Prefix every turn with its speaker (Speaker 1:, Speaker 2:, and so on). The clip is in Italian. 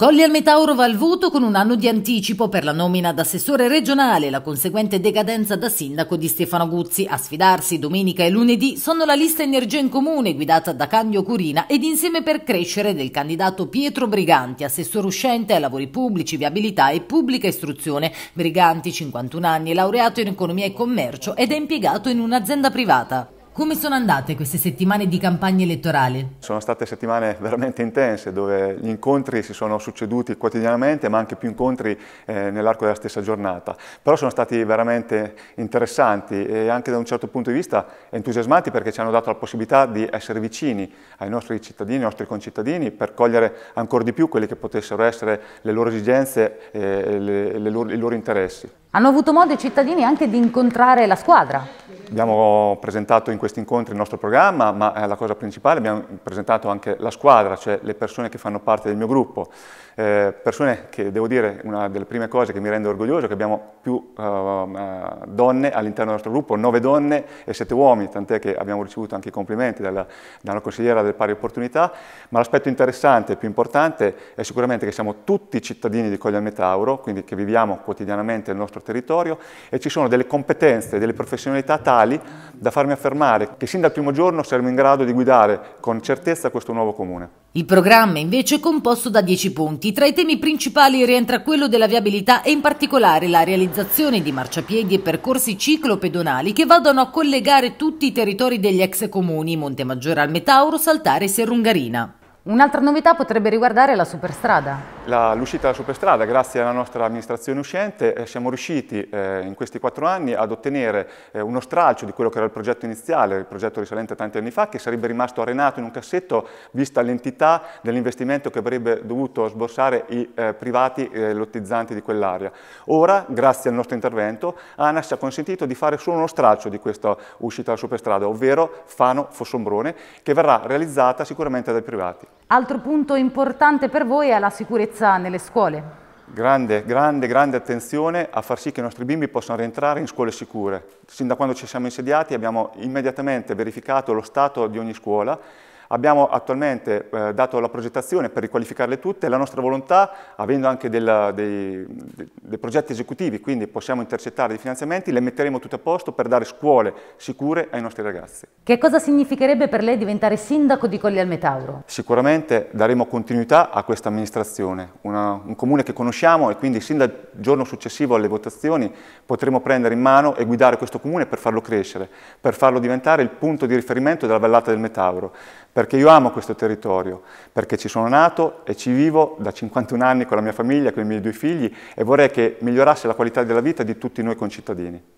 Speaker 1: Colli al Metauro va al voto con un anno di anticipo per la nomina ad assessore regionale e la conseguente decadenza da sindaco di Stefano Guzzi. A sfidarsi domenica e lunedì sono la lista Energia in Comune guidata da Candio Curina ed insieme per crescere del candidato Pietro Briganti, assessore uscente ai lavori pubblici, viabilità e pubblica istruzione. Briganti, 51 anni, è laureato in economia e commercio ed è impiegato in un'azienda privata. Come sono andate queste settimane di campagna elettorale?
Speaker 2: Sono state settimane veramente intense dove gli incontri si sono succeduti quotidianamente ma anche più incontri eh, nell'arco della stessa giornata. Però sono stati veramente interessanti e anche da un certo punto di vista entusiasmati perché ci hanno dato la possibilità di essere vicini ai nostri cittadini, ai nostri concittadini per cogliere ancora di più quelle che potessero essere le loro esigenze e le, le loro, i loro interessi.
Speaker 1: Hanno avuto modo i cittadini anche di incontrare la squadra?
Speaker 2: Abbiamo presentato in questi incontri il nostro programma, ma la cosa principale abbiamo presentato anche la squadra, cioè le persone che fanno parte del mio gruppo. Eh, persone che, devo dire, una delle prime cose che mi rende orgoglioso è che abbiamo più ehm, eh, donne all'interno del nostro gruppo, nove donne e sette uomini, tant'è che abbiamo ricevuto anche i complimenti dalla, dalla consigliera delle pari opportunità, ma l'aspetto interessante e più importante è sicuramente che siamo tutti cittadini di Coglian Metauro, quindi che viviamo quotidianamente nel nostro territorio e ci sono delle competenze, delle professionalità tali tali da farmi affermare che sin dal primo giorno saremo in grado di guidare con certezza questo nuovo comune.
Speaker 1: Il programma invece è composto da 10 punti. Tra i temi principali rientra quello della viabilità e in particolare la realizzazione di marciapiedi e percorsi ciclopedonali che vadano a collegare tutti i territori degli ex comuni Montemaggiore al Metauro, Saltare e Serrungarina. Un'altra novità potrebbe riguardare la superstrada
Speaker 2: l'uscita alla superstrada, grazie alla nostra amministrazione uscente, eh, siamo riusciti eh, in questi quattro anni ad ottenere eh, uno stralcio di quello che era il progetto iniziale, il progetto risalente a tanti anni fa, che sarebbe rimasto arenato in un cassetto, vista l'entità dell'investimento che avrebbe dovuto sborsare i eh, privati eh, lottizzanti di quell'area. Ora, grazie al nostro intervento, ANAS ci ha consentito di fare solo uno stralcio di questa uscita alla superstrada, ovvero Fano-Fossombrone, che verrà realizzata sicuramente dai privati.
Speaker 1: Altro punto importante per voi è la sicurezza sicurezza nelle scuole?
Speaker 2: Grande, grande, grande attenzione a far sì che i nostri bimbi possano rientrare in scuole sicure. Sin da quando ci siamo insediati abbiamo immediatamente verificato lo stato di ogni scuola Abbiamo attualmente eh, dato la progettazione per riqualificarle tutte, la nostra volontà, avendo anche della, dei, dei, progetti esecutivi, quindi possiamo intercettare dei finanziamenti, le metteremo tutte a posto per dare scuole sicure ai nostri ragazzi. Che
Speaker 1: cosa significherebbe per lei diventare sindaco di Colli al Metauro?
Speaker 2: Sicuramente daremo continuità a questa amministrazione, una, un comune che conosciamo e quindi sin dal giorno successivo alle votazioni potremo prendere in mano e guidare questo comune per farlo crescere, per farlo diventare il punto di riferimento della vallata del Metauro, perché io amo questo territorio, perché ci sono nato e ci vivo da 51 anni con la mia famiglia, con i miei due figli e vorrei che migliorasse la qualità della vita di tutti noi concittadini.